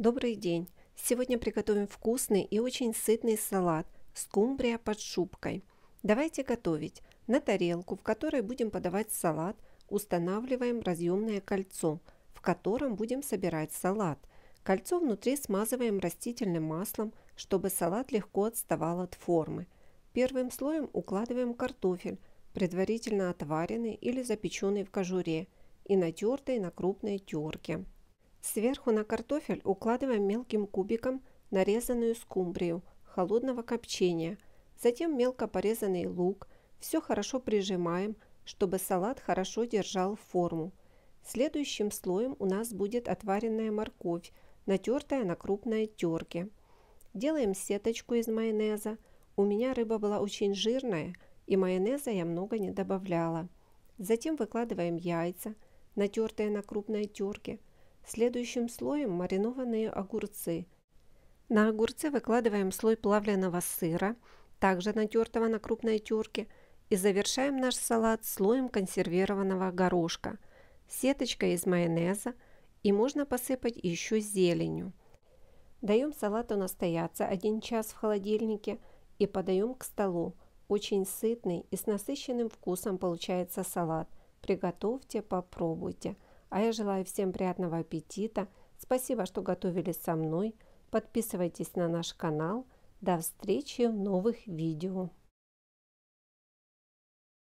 Добрый день! Сегодня приготовим вкусный и очень сытный салат «Скумбрия под шубкой». Давайте готовить. На тарелку, в которой будем подавать салат, устанавливаем разъемное кольцо, в котором будем собирать салат. Кольцо внутри смазываем растительным маслом, чтобы салат легко отставал от формы. Первым слоем укладываем картофель, предварительно отваренный или запеченный в кожуре и натертый на крупной терке. Сверху на картофель укладываем мелким кубиком нарезанную скумбрию холодного копчения, затем мелко порезанный лук, все хорошо прижимаем, чтобы салат хорошо держал форму. Следующим слоем у нас будет отваренная морковь, натертая на крупной терке. Делаем сеточку из майонеза. У меня рыба была очень жирная, и майонеза я много не добавляла. Затем выкладываем яйца, натертые на крупной терке, Следующим слоем маринованные огурцы. На огурцы выкладываем слой плавленного сыра, также натертого на крупной терке, и завершаем наш салат слоем консервированного горошка, сеточкой из майонеза и можно посыпать еще зеленью. Даем салату настояться один час в холодильнике и подаем к столу. Очень сытный и с насыщенным вкусом получается салат. Приготовьте, попробуйте – а я желаю всем приятного аппетита. Спасибо, что готовили со мной. Подписывайтесь на наш канал. До встречи в новых видео.